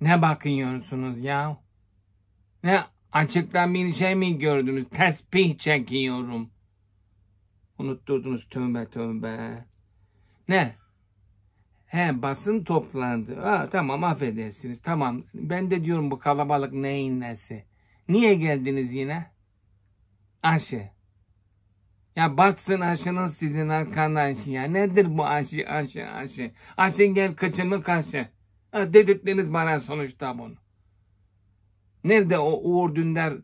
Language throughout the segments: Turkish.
Ne bakıyorsunuz ya? Ne açıktan bir şey mi gördünüz? Tespih çekiyorum. Unutturdunuz tövbe tövbe. Ne? He basın toplandı. Ha, tamam affedersiniz. Tamam. Ben de diyorum bu kalabalık neyin nesi? Niye geldiniz yine? Aşı. Ya batsın aşının sizin arkadaş ya. Nedir bu aşı aşı aşı? Aşı gel kıçımı kaşı dedirttiniz bana sonuçta bunu. Nerede o Uğur Dündar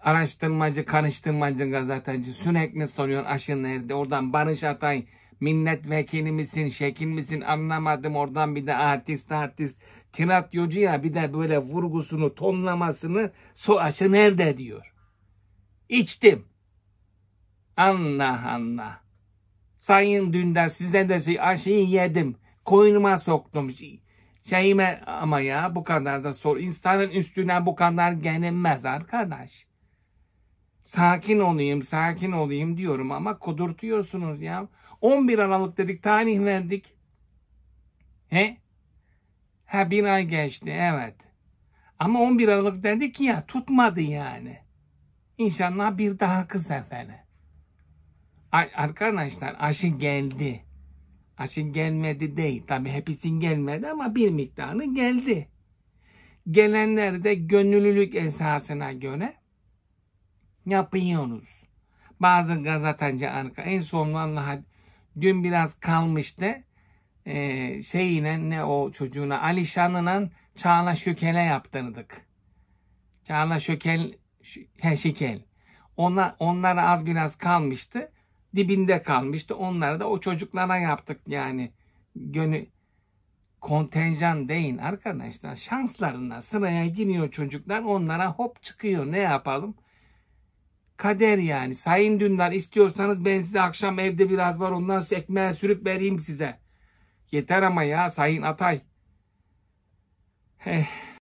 araştırmacı, karıştırmacı gazeteci sürekli soruyor aşı nerede? Oradan Barış Atay milletvekili misin, şekil misin anlamadım. Oradan bir de artist artist tiratyocu ya bir de böyle vurgusunu, tonlamasını so aşı nerede diyor. İçtim. Allah Allah. Sayın Dündar size de şey, aşıyı yedim. Koynuma soktum. Şeyime ama ya bu kadar da sor. İnsanın üstüne bu kadar gelinmez arkadaş. Sakin olayım, sakin olayım diyorum ama kudurtuyorsunuz ya. 11 Aralık dedik, tarih verdik. He? Ha bir ay geçti, evet. Ama 11 Aralık dedik ya, tutmadı yani. İnşallah bir daha kız efendim. Arkadaşlar aşı geldi. Açın gelmedi değil. Tabi hepsinin gelmedi ama bir miktarı geldi. Gelenler de gönüllülük esasına göre yapıyoruz. Bazı gazeteci arka en son Allah'a dün biraz kalmıştı. Ee, şeyine ne o çocuğuna Alişan'la Çağla Şökel'e yaptırdık. Çağla Şökel, he, Şikel. Ona, onlara az biraz kalmıştı dibinde kalmıştı. Onları da o çocuklara yaptık yani. Gönü kontenjan deyin arkadaşlar. Şanslarına sıraya giriyor çocuklar. Onlara hop çıkıyor. Ne yapalım? Kader yani. Sayın Dündar istiyorsanız ben size akşam evde biraz var ondan ekmeğe sürüp vereyim size. Yeter ama ya Sayın Atay. Heh.